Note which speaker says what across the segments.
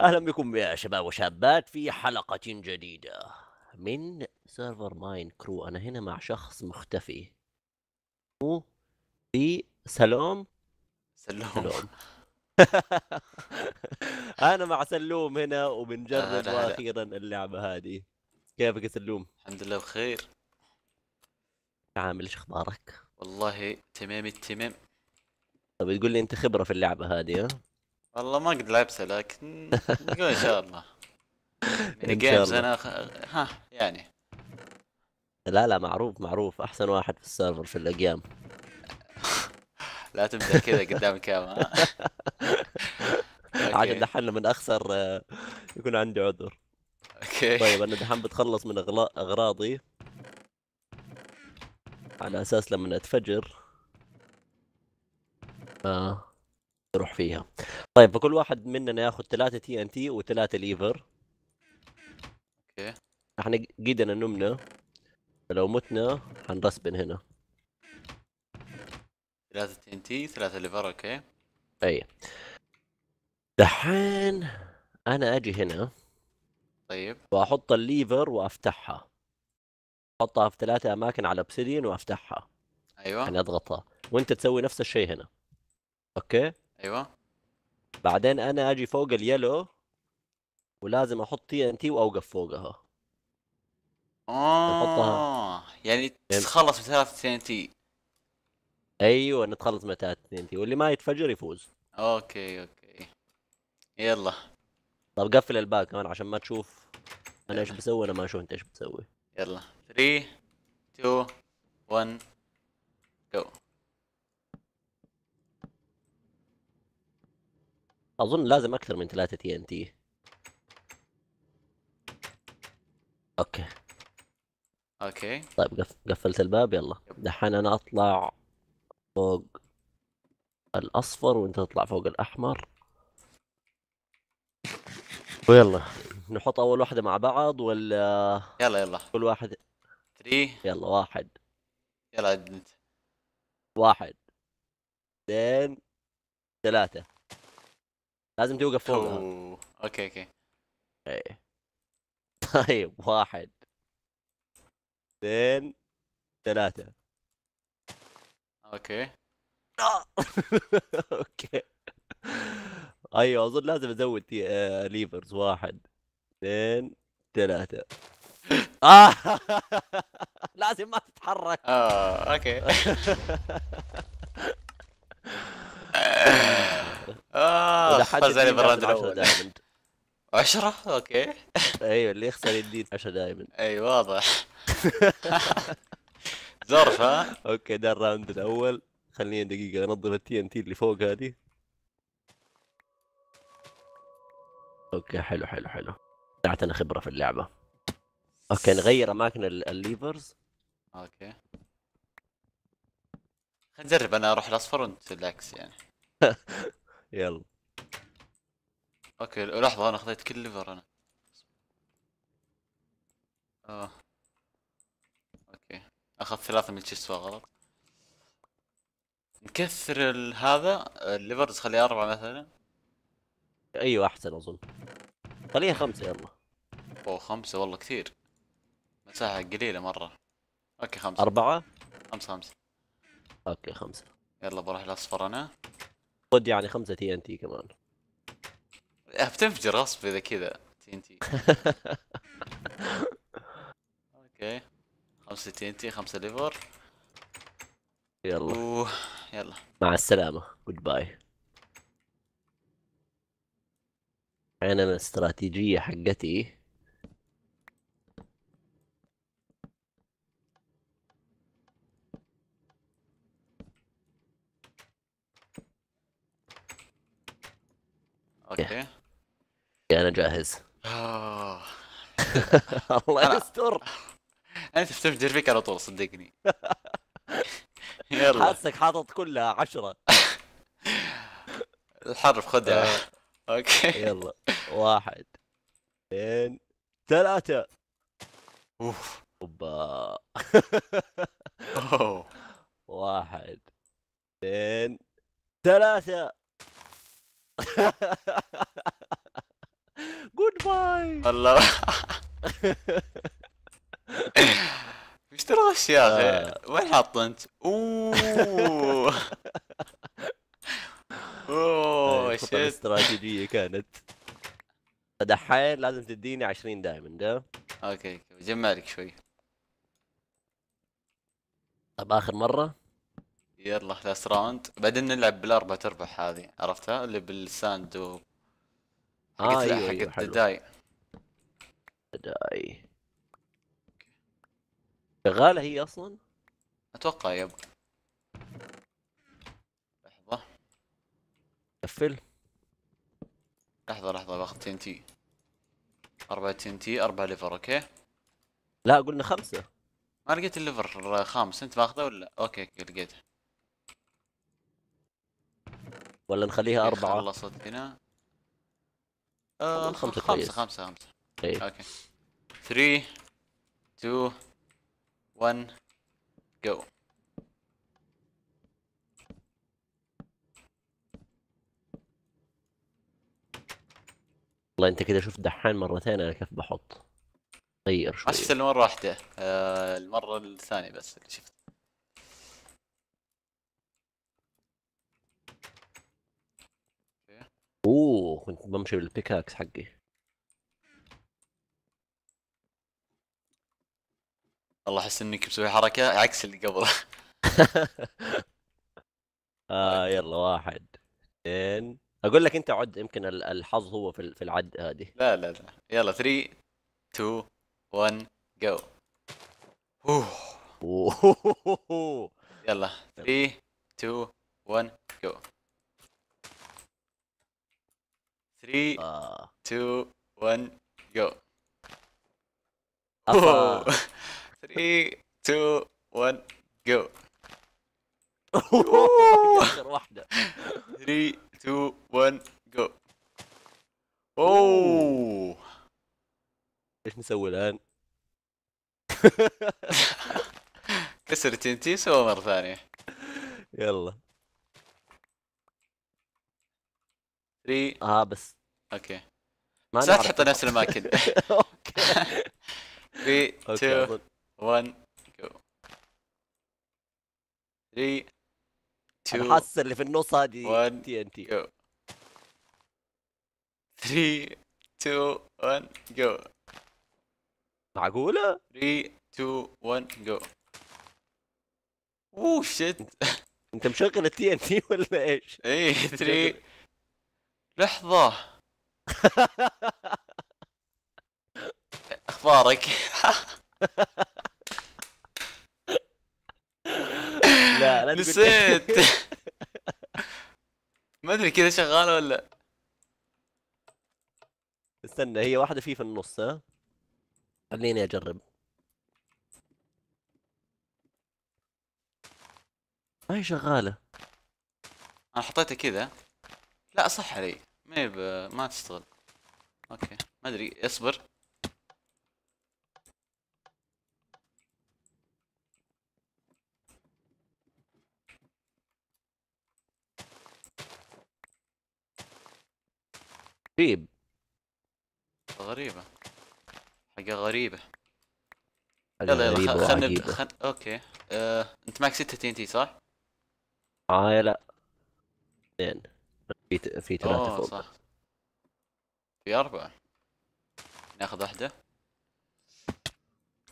Speaker 1: اهلا بكم يا شباب وشابات في حلقة جديدة من سيرفر ماين كرو انا هنا مع شخص مختفي هو في سلوم سلوم, سلوم. انا مع سلوم هنا وبنجرب واخيرا اللعبة هذه كيفك يا سلوم؟ الحمد لله بخير عامل
Speaker 2: ايش اخبارك؟ والله تمام التمام
Speaker 1: طب تقول لي انت خبرة في اللعبة هذه ها؟
Speaker 2: والله ما قد لعبتها لكن نقول ان شاء الله
Speaker 1: ان جيمز انا
Speaker 2: خ... ها يعني
Speaker 1: لا لا معروف معروف احسن واحد في السيرفر في الاجيام لا تبدا كذا قدام الكاميرا عاد دحين من اخسر آه، يكون عندي عذر اوكي طيب انا دحين بتخلص من اغراضي على اساس لما اتفجر آه. تروح فيها طيب فكل واحد مننا ياخذ ثلاثة تي ان تي وثلاثة ليفر اوكي احنا قيدنا نمنا فلو متنا حنرسبن هنا
Speaker 2: ثلاثة تي ان تي ثلاثة ليفر اوكي
Speaker 1: اي دحين انا اجي هنا طيب واحط الليفر وافتحها احطها في ثلاثة اماكن على obsidian وافتحها ايوه يعني اضغطها وانت تسوي نفس الشيء هنا اوكي ايوه بعدين انا اجي فوق اليلو ولازم احط تي ان تي واوقف فوقها
Speaker 2: اه
Speaker 1: يعني تتخلص ثلاث تي ان تي ايوه نتخلص من ثلاث تي ان تي واللي ما يتفجر يفوز اوكي اوكي يلا طب قفل الباب كمان عشان ما تشوف انا ايش بسوي انا ما اشوف انت ايش بتسوي يلا
Speaker 2: 3 2 1
Speaker 1: جو اظن لازم اكثر من ثلاثة تي ان تي اوكي اوكي طيب قفلت الباب يلا دحين انا اطلع فوق الاصفر وانت تطلع فوق الاحمر ويلا نحط اول واحده مع بعض ولا يلا يلا كل واحد 3 يلا واحد يلا انت واحد اثنين ثلاثه لازم توقف فوقها اوكي اوكي ايه طيب واحد اثنين ثلاثة اوكي اوكي ايوه اظن لازم ازود آه ليفرز واحد اثنين ثلاثة آه. لازم ما تتحرك اه اوكي
Speaker 2: فاز علي بالراوند الاول
Speaker 1: 10 اوكي ايوه اللي يخسر يدي 10 دايما اي واضح زرف ها اوكي ده الراوند الاول خليني دقيقة انظف التي ان تي اللي فوق هذه اوكي حلو حلو حلو اعطينا خبرة في اللعبة اوكي نغير اماكن الليفرز اوكي
Speaker 2: خلينا نجرب انا اروح الاصفر وانت العكس يعني يلا اوكي لحظة انا اخذت كل ليفر انا اه اوكي اخذ ثلاثة من الشيست غلط نكثر هذا الليفرز خليه اربعة مثلا ايوه احسن اظن خليها خمسة يلا اوه خمسة والله كثير مساحة قليلة مرة اوكي خمسة اربعة خمسة خمسة اوكي خمسة يلا بروح الاصفر انا خد يعني خمسة تي ان تي كمان بتنفجر غصب اذا كذا تي ان تي اوكي خمسة تي ان تي خمسة ليفر يلا و... يلا
Speaker 1: مع السلامة جود باي انا الاستراتيجية حقتي اوكي انا جاهز
Speaker 2: آه. الله يستر انت تفجر فيك على طول صدقني
Speaker 1: يلا حاسك حاطط كلها عشرة الحرف خذها آه. اوكي يلا واحد اثنين ثلاثة اوف اوبا واحد اثنين ثلاثة جود باي والله
Speaker 2: ايش ترغش يا اخي؟ وين حاط انت؟ اوه اوه شت
Speaker 1: استراتيجيه كانت دحين لازم تديني 20 دائما ها؟ اوكي جمع لك شوي طب اخر مره
Speaker 2: يلا لاست راوند بعدين نلعب بالاربع تربح هذه عرفتها اللي بالساند و آه أيوة حق أيوة حقت
Speaker 1: دداي شغالة هي اصلا؟ اتوقع يب لحظة قفل
Speaker 2: لحظة لحظة باخذ تي ان تي أربعة تي ان تي أربعة
Speaker 1: ليفر اوكي؟ لا قلنا خمسة
Speaker 2: ما لقيت الليفر خامس انت ماخذه ولا؟ اوكي لقيته
Speaker 1: ولا نخليها أربعة؟
Speaker 2: خلصت هنا. آه خمسة خمسة خمسة طيب. خمسة اوكي 3 2 1 جو
Speaker 1: والله انت كذا شفت دحان مرتين انا كيف بحط غير شوي بس
Speaker 2: المره واحده آه المره الثانيه بس اللي شفت
Speaker 1: كنت بمشي بالبيكاكس حقي
Speaker 2: والله احس انك مسوي حركه عكس اللي قبل
Speaker 1: آه يلا واحد اثنين اقول لك انت عد يمكن الحظ هو في العد هذه لا لا لا يلا 3 2 1 جو اوه
Speaker 2: يلا 3 2 نسوي الان كسر تي ان تي سوى مره ثانيه يلا 3 اه بس اوكي ما لا تحط نفس الاماكن اوكي
Speaker 1: 3 2 1 جو 3 2 حاسس اللي في النص هذه تي ان تي 3 2 1 جو
Speaker 2: معقوله 3 2 1 جو
Speaker 1: اوه شيت انت مشغل التي ان تي ولا ايش؟ اي 3 لحظه اخبارك لا لا نسيت ما ادري كذا شغاله ولا استنى هي واحده في في النص ها خليني اجرب ما هي شغالة
Speaker 2: انا حطيتها كذا لا صح علي ما يب... ما تشتغل اوكي ما ادري اصبر غريب غريبة حاجة غريبة
Speaker 1: يلا يلا خلنا نبدأ
Speaker 2: خل... اوكي آه... انت معك 6 تي تي صح؟
Speaker 1: اه لا اثنين في في ثلاثة فوق
Speaker 2: صح في أربعة ناخذ واحدة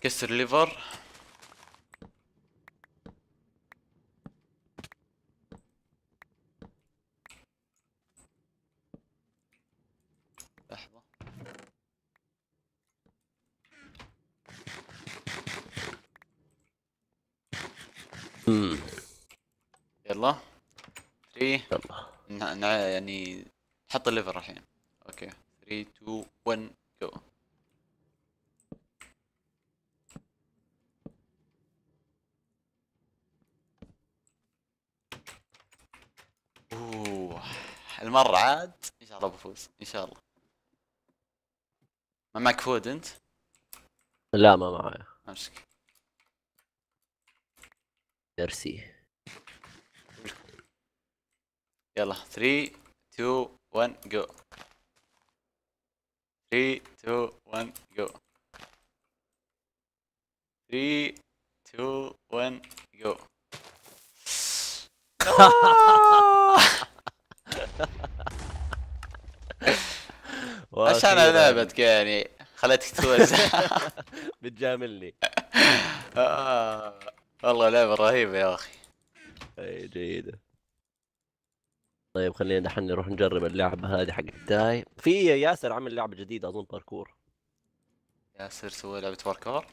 Speaker 2: كسر ليفر لحظة يلا 3 يلا يعني نحط الليفر الحين اوكي 3 2 1 جو اوه المرة عاد ان شاء الله بفوز ان شاء الله ما معك فود انت؟
Speaker 1: لا ما معي امسك درسي
Speaker 2: يلا 3 2 1 جو 3 2 1 جو 3 2 1 جو عشان لعبتك يعني خليتك توزع
Speaker 1: بتجاملني آه. والله لعبة رهيبة يا اخي اي جيدة طيب خلينا دحين نروح نجرب اللعبة هذه حق التاي في ياسر عمل لعبة جديدة اظن باركور
Speaker 2: ياسر سوى لعبة باركور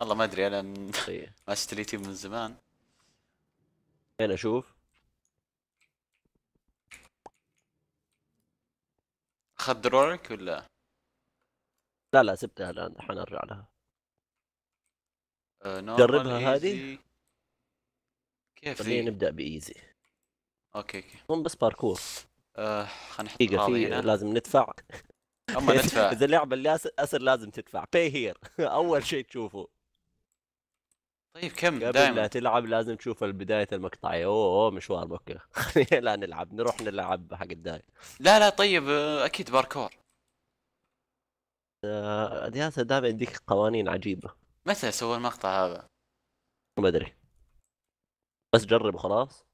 Speaker 2: والله ما ادري انا إيه. ما اشتريتي من زمان انا اشوف اخذ درورك ولا؟
Speaker 1: لا لا سبتها الان دحين أرجع لها آه، جربها هذه كيف خلينا نبدا بايزي اوكي اوكي هم بس باركور آه خلينا نحط دقيقه في لازم ندفع اما ندفع اذا اللعبه اللي اسر لازم تدفع باي هير اول شيء تشوفه طيب كم قبل دائما لا تلعب لازم تشوف البداية المقطع اوه, مشوار بكره لا نلعب نروح نلعب حق الداي لا لا طيب آه، اكيد باركور آه دائما يديك قوانين عجيبة متى سوى المقطع هذا؟ ما ادري بس جرب وخلاص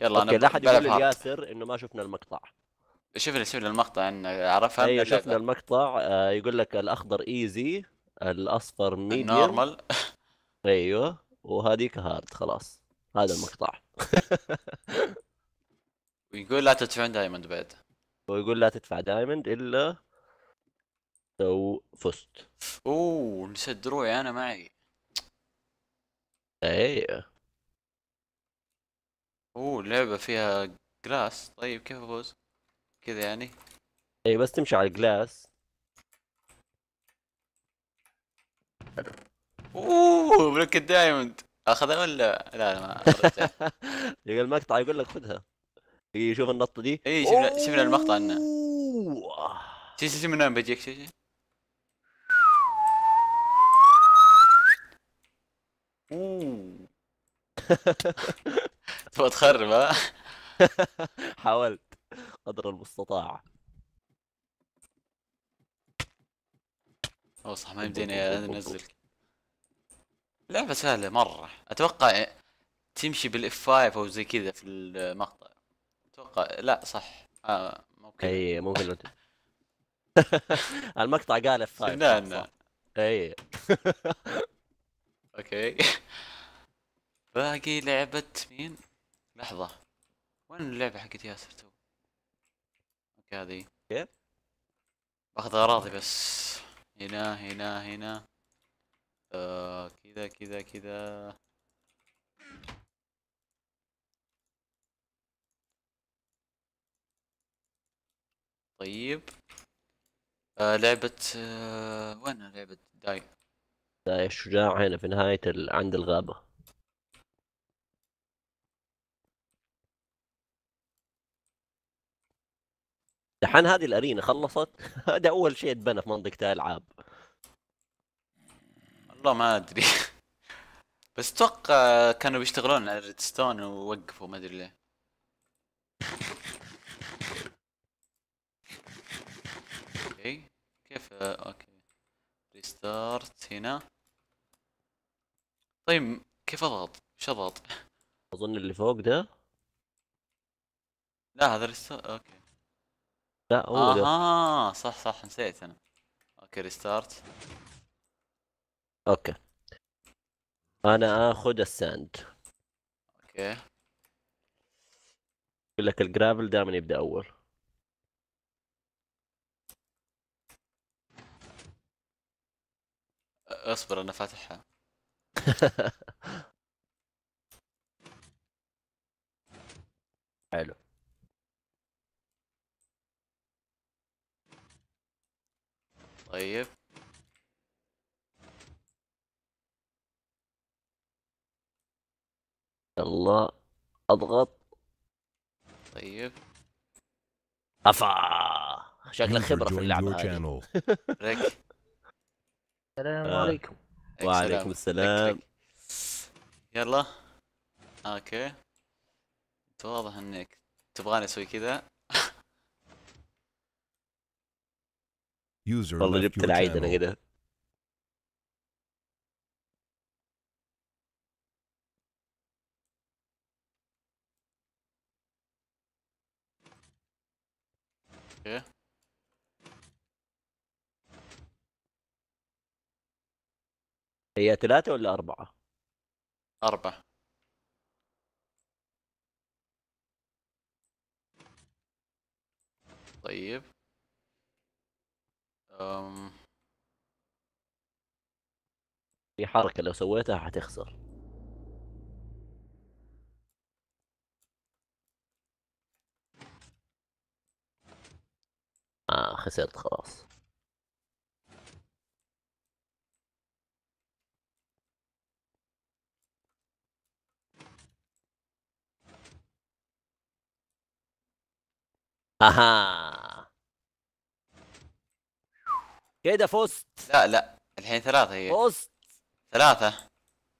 Speaker 1: يلا اوكي انا لا احد يقول لياسر انه ما شفنا المقطع شوف لي شوف لي المقطع ان عرفها ايوه شفنا المقطع آه، يقول لك الاخضر ايزي الاصفر ميديوم نورمال ايوه وهذيك هارد خلاص هذا المقطع ويقول لا تدفعون دايموند بعد ويقول لا تدفع دايموند الا لو فزت اوه نسيت دروعي انا معي ايه
Speaker 2: اوه لعبة فيها جلاس طيب كيف افوز؟ كذا يعني
Speaker 1: اي بس تمشي على الجلاس اوه بلوك الدايموند اخذها ولا لا لا ما يقول المقطع يقول لك خذها يشوف النطه دي اي
Speaker 2: شفنا شفنا المقطع انه شي شي شي من بجيك شي شي
Speaker 1: تبغى تخرب ها؟ حاولت قدر المستطاع
Speaker 2: او صح ما يمديني انزل لعبة سهلة مرة اتوقع تمشي بالاف 5 او زي كذا في المقطع اتوقع لا صح آه
Speaker 1: ممكن اي ممكن المقطع قال اف 5
Speaker 2: اي اوكي باقي لعبة مين؟ لحظة وين اللعبة حقت ياسر تو؟ اوكي هذي كيف؟ باخذ اغراضي بس هنا هنا هنا آه كذا كذا كذا طيب آه لعبة آه وين لعبة داي
Speaker 1: الشجاع هنا في نهاية ال... عند الغابة دحين هذه الارينا خلصت هذا اول شيء اتبنى في منطقة العاب والله ما ادري بس اتوقع كانوا
Speaker 2: بيشتغلون على ريدستون ووقفوا ما ادري ليه إيه، آه، اوكي كيف اوكي ريستارت هنا طيب كيف اضغط؟ ايش
Speaker 1: اضغط؟ اظن اللي فوق ده
Speaker 2: لا هذا ريستارت اوكي لا هو اها صح صح نسيت انا اوكي ريستارت
Speaker 1: اوكي انا اخذ الساند اوكي يقول لك الجرافل دائما يبدا اول
Speaker 2: اصبر انا فاتحها حلو طيب
Speaker 1: يلا اضغط طيب
Speaker 2: افا شكلك خبره في اللعبه هذه ريك السلام آه. عليكم وعليكم
Speaker 1: السلام
Speaker 2: يلا اوكي انت واضح انك تبغاني اسوي كذا
Speaker 1: والله جبت العيد انا كذا اوكي هي ثلاثة ولا أربعة؟ أربعة
Speaker 2: طيب أم...
Speaker 1: في حركة لو سويتها حتخسر آه خسرت خلاص اها كده فزت لا لا الحين ثلاثة هي فزت ثلاثة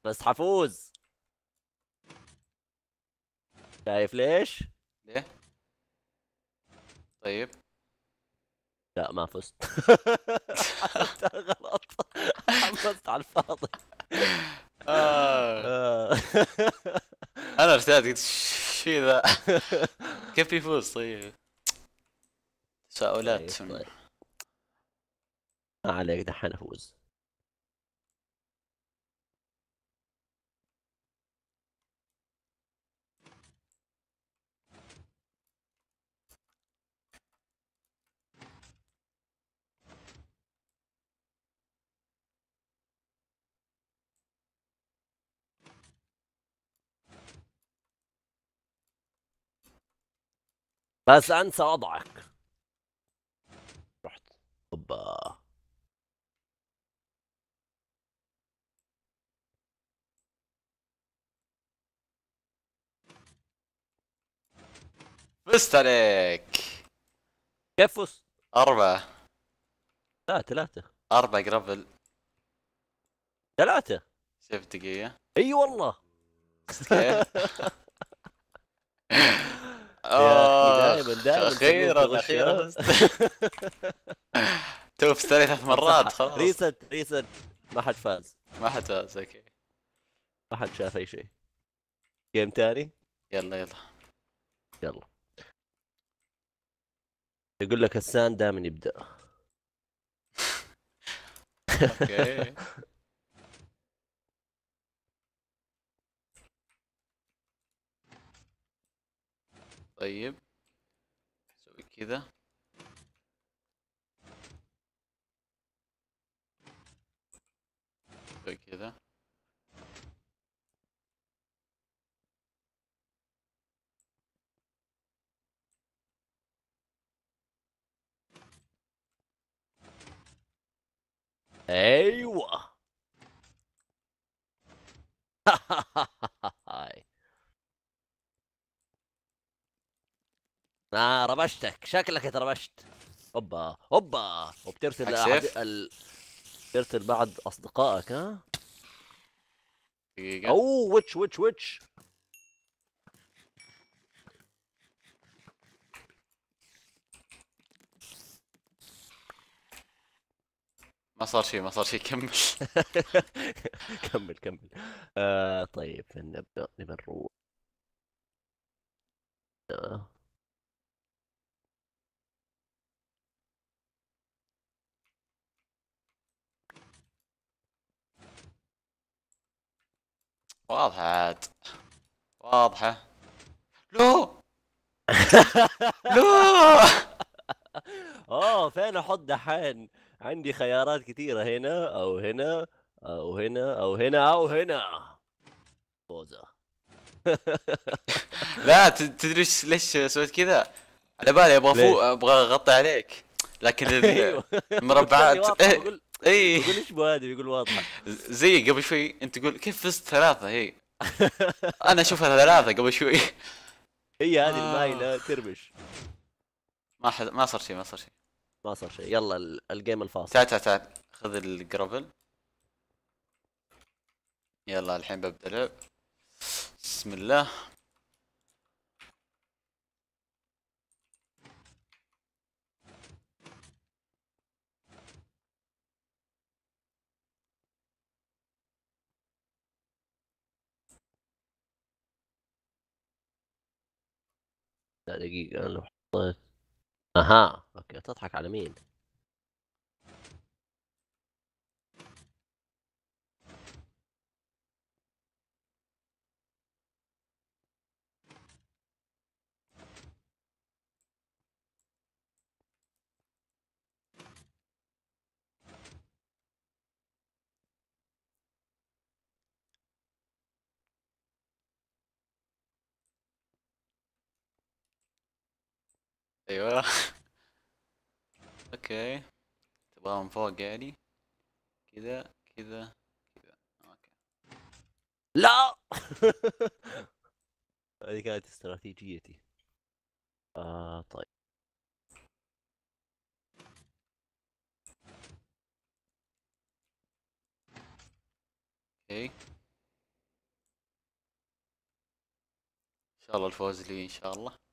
Speaker 1: بس حفوز شايف ليش؟ ليه؟ طيب لا ما فزت
Speaker 2: غلط حفزت على الفاضي آه. انا ارتدت قلت شي ذا كيف يفوز طيب تساؤلات طيب، طيب.
Speaker 1: ما عليك دحين افوز بس انسى وضعك
Speaker 2: فزت عليك كيف فزت؟ أربعة لا ثلاثة أربعة قرابل ثلاثة شفت دقيقة اي والله دائما دائما اخيرا اخيرا توف ثلاث مرات خلاص ريست
Speaker 1: ريست ما حد فاز ما حد فاز اوكي ما حد شاف اي شيء جيم ثاني يلا يلا يلا يقول لك السان دائما يبدا
Speaker 2: اوكي طيب نسوي كذا شوفها كده
Speaker 1: ايوه آه ربشتك شكلك اتربشت اوبا اوبا وبترسل ارسل بعد اصدقائك ها دقيقة اوه ويتش ويتش ويتش ما صار شيء ما صار شيء كمل كمل كمل آه طيب نبدا نبدا نروح واضحة عاد واضحة
Speaker 2: لو لو
Speaker 1: اوه فين احط دحين عندي خيارات كثيرة هنا او هنا او هنا او هنا او هنا بوزة لا تدري ليش سويت كذا على بالي ابغى فوق
Speaker 2: ابغى اغطي عليك لكن المربعات اي يقول
Speaker 1: ايش بو هذا يقول واضحه
Speaker 2: زي قبل شوي انت تقول كيف فزت ثلاثه هي انا اشوفها ثلاثة قبل شوي هي هذه آه. المايلة
Speaker 1: ترمش ما حد ما صار شيء ما صار شيء ما صار شيء يلا الجيم الفاصل تعال تعال تعال خذ الجرافل
Speaker 2: يلا الحين ببدا لعب بسم الله
Speaker 1: دقيقة لو حطيت أها أوكي تضحك على مين؟
Speaker 2: ايوه اوكي تبغاها من فوق يعني
Speaker 1: كذا كذا كذا اوكي لا هذه كانت استراتيجيتي آه طيب
Speaker 2: اوكي ان شاء الله الفوز لي ان شاء الله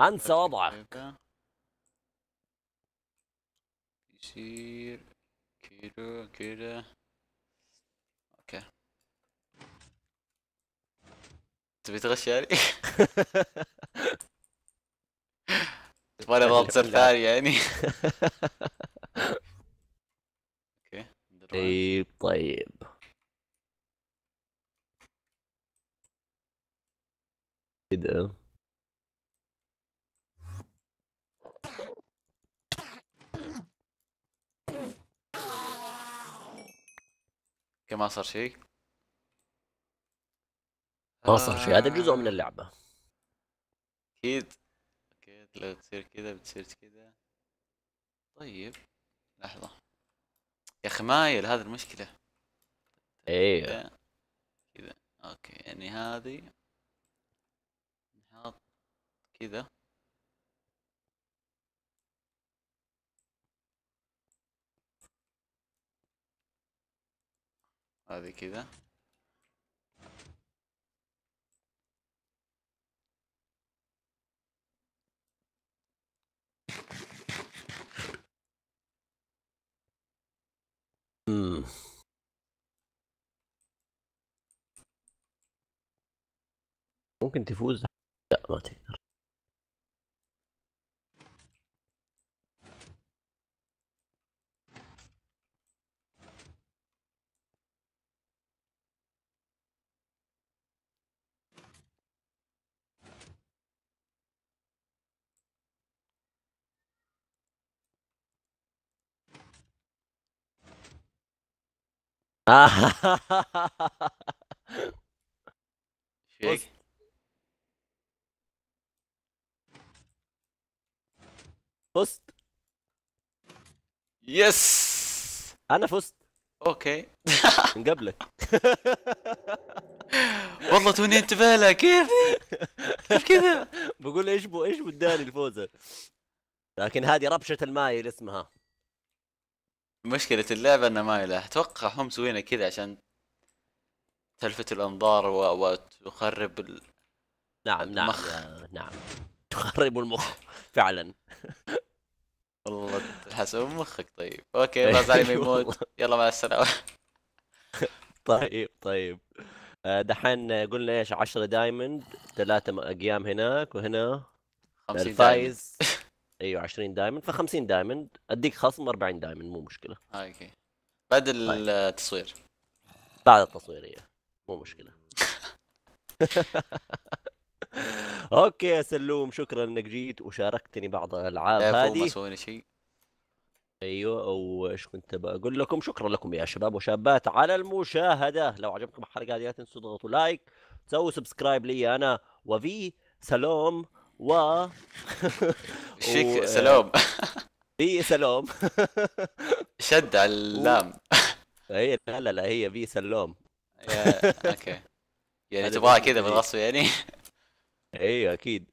Speaker 1: انسى وضعك يصير
Speaker 2: كده كده اوكي تبي تغش يعني؟
Speaker 1: تبغاني اضغط زر ثاني يعني؟ اوكي اي طيب،, طيب كده
Speaker 2: اوكي ما صار شيء ما صار شيء هذا جزء آه. من اللعبه اكيد اكيد لو تصير كذا بتصير كذا طيب لحظه يا اخي مايل هذه المشكله ايه كذا اوكي يعني هذه نحط كذا هذه كذا
Speaker 1: ممكن تفوز لا ما تقدر فزت يس انا فزت اوكي من قبلك والله توني انتبه لها كيف؟ كيف كذا؟ بقول ايش بو ايش بداني الفوزه لكن هذه ربشه الماي اللي اسمها
Speaker 2: مشكلة اللعبة انها مايلة اتوقع هم مسوينها كذا عشان تلفت الانظار و... وتخرب ال... نعم, نعم، المخ. نعم نعم تخرب
Speaker 1: المخ فعلا والله حسب مخك طيب اوكي الله زعلي ما أيوة، يموت يلا مع السلامة طيب طيب آه، دحين قلنا ايش 10 دايموند ثلاثة اقيام هناك وهنا الفايز ايوه 20 دايموند ف 50 دايموند اديك خصم 40 دايموند مو مشكله آه اوكي بعد طيب. التصوير بعد التصوير ايوه مو مشكله اوكي يا سلوم شكرا انك جيت وشاركتني بعض الالعاب هذه ما سوينا شيء ايوه وايش كنت بقول لكم شكرا لكم يا شباب وشابات على المشاهده لو عجبكم الحلقه هذه لا تنسوا تضغطوا لايك تسووا سبسكرايب لي انا وفي سلوم و شيك و... سلام بي إيه، سلام شد على اللام هي إيه، لا لا لا هي بي سلام اوكي يعني تبغاها كذا إيه. بالغصب يعني ايوه اكيد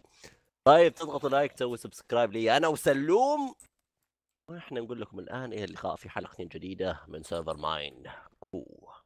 Speaker 1: طيب تضغطوا لايك تسوي سبسكرايب لي انا وسلوم واحنا نقول لكم الان الى اللقاء في حلقه جديده من سيرفر ماين كو